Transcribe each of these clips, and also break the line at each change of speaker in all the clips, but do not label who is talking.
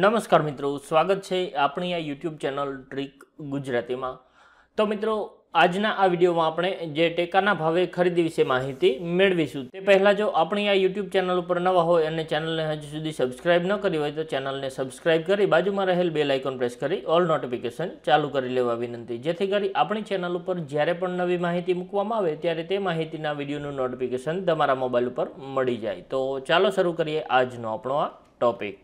નમસ્કાર મિત્રો સ્વાગત છે આપણી આ યુટ્યુબ ચેનલ ટ્રીક ગુજરાતીમાં તો મિત્રો આજના આ વિડીયોમાં આપણે જે ટેકાના ભાવે ખરીદી વિશે માહિતી મેળવીશું તે પહેલાં જો આપણી આ યુટ્યુબ ચેનલ ઉપર નવા હોય અને ચેનલને હજુ સુધી સબસ્ક્રાઇબ ન કરી હોય તો ચેનલને સબસ્ક્રાઈબ કરી બાજુમાં રહેલ બે આઇકોન પ્રેસ કરી ઓલ નોટિફિકેશન ચાલુ કરી લેવા વિનંતી જેથી કરી આપણી ચેનલ ઉપર જ્યારે પણ નવી માહિતી મૂકવામાં આવે ત્યારે તે માહિતીના વિડીયોનું નોટિફિકેશન તમારા મોબાઈલ ઉપર મળી જાય તો ચાલો શરૂ કરીએ આજનો આપણો આ ટોપિક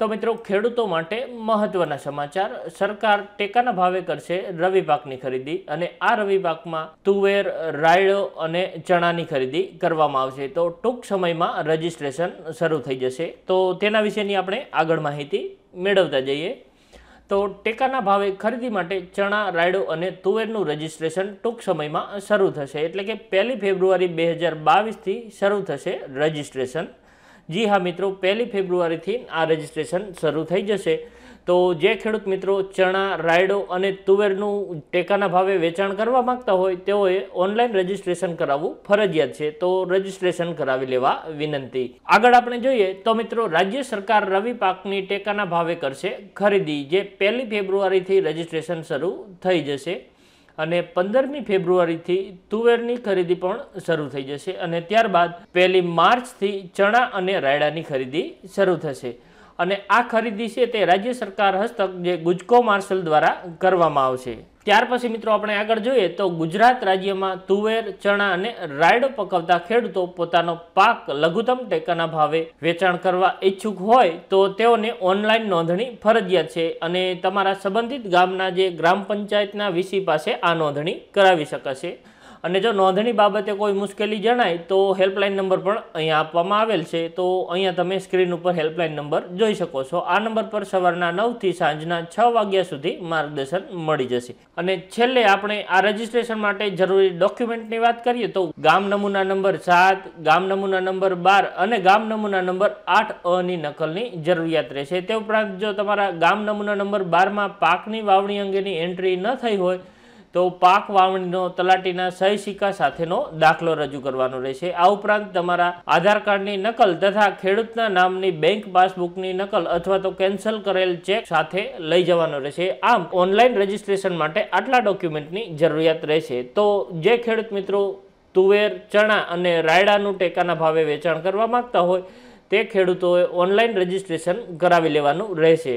તો મિત્રો ખેડૂતો માટે મહત્વના સમાચાર સરકાર ટેકાના ભાવે કરશે રવિ પાકની ખરીદી અને આ રવિ પાકમાં તુવેર રાયડો અને ચણાની ખરીદી કરવામાં આવશે તો ટૂંક સમયમાં રજીસ્ટ્રેશન શરૂ થઈ જશે તો તેના વિશેની આપણે આગળ માહિતી મેળવતા જઈએ તો ટેકાના ભાવે ખરીદી માટે ચણા રાયડો અને તુવેરનું રજીસ્ટ્રેશન ટૂંક સમયમાં શરૂ થશે એટલે કે પહેલી ફેબ્રુઆરી બે હજાર બાવીસથી શરૂ થશે રજીસ્ટ્રેશન જી હા મિત્રો પહેલી ફેબ્રુઆરીથી આ રજિસ્ટ્રેશન શરૂ થઈ જશે તો જે ખેડૂત મિત્રો ચણા રાયડો અને તુવેરનું ટેકાના ભાવે વેચાણ કરવા માંગતા હોય તેઓએ ઓનલાઈન રજીસ્ટ્રેશન કરાવવું ફરજિયાત છે તો રજીસ્ટ્રેશન કરાવી લેવા વિનંતી આગળ આપણે જોઈએ તો મિત્રો રાજ્ય સરકાર રવિ પાકની ટેકાના ભાવે કરશે ખરીદી જે પહેલી ફેબ્રુઆરીથી રજીસ્ટ્રેશન શરૂ થઈ જશે અને પંદરમી ફેબ્રુઆરીથી તુવેરની ખરીદી પણ શરૂ થઈ જશે અને ત્યારબાદ પહેલી માર્ચથી ચણા અને રાયડાની ખરીદી શરૂ થશે અને આ ખરીદી છે તે રાજ્ય સરકાર હસ્તક જે ગુજકો માર્શલ દ્વારા કરવામાં આવશે ત્યાર પછી મિત્રો આપણે આગળ જોઈએ તો ગુજરાત રાજ્યમાં તુવેર ચણા અને રાયડો પકવતા ખેડૂતો પોતાનો પાક લઘુત્તમ ટેકાના ભાવે વેચાણ કરવા ઈચ્છુક હોય તો તેઓને ઓનલાઈન નોંધણી ફરજિયાત છે અને તમારા સંબંધિત ગામના જે ગ્રામ પંચાયતના વીસી પાસે આ નોંધણી કરાવી શકાશે અને જો નોંધણી બાબતે કોઈ મુશ્કેલી જણાય તો હેલ્પલાઇન નંબર પણ અહીંયા આપવામાં આવેલ છે તો અહીંયા તમે સ્ક્રીન ઉપર હેલ્પલાઇન નંબર જોઈ શકો છો આ નંબર પર સવારના નવથી સાંજના છ વાગ્યા સુધી માર્ગદર્શન મળી જશે અને છેલ્લે આપણે આ રજિસ્ટ્રેશન માટે જરૂરી ડોક્યુમેન્ટની વાત કરીએ તો ગામ નમૂના નંબર સાત ગામ નમૂના નંબર બાર અને ગામ નમૂના નંબર આઠ અની નકલની જરૂરિયાત રહેશે તે ઉપરાંત જો તમારા ગામ નમૂના નંબર બારમાં પાકની વાવણી અંગેની એન્ટ્રી ન થઈ હોય તો પાક વાવણીનો તલાટીના સહી સિક્કા સાથેનો દાખલો રજૂ કરવાનો રહેશે આ ઉપરાંત તમારા આધાર કાર્ડની નકલ તથા ખેડૂતના નામની બેંક પાસબુકની નકલ અથવા તો કેન્સલ કરેલ ચેક સાથે લઈ જવાનો રહેશે આમ ઓનલાઈન રજીસ્ટ્રેશન માટે આટલા ડોક્યુમેન્ટની જરૂરિયાત રહેશે તો જે ખેડૂત મિત્રો તુવેર ચણા અને રાયડાનું ટેકાના ભાવે વેચાણ કરવા માંગતા હોય તે ખેડૂતોએ ઓનલાઈન રજીસ્ટ્રેશન કરાવી લેવાનું રહેશે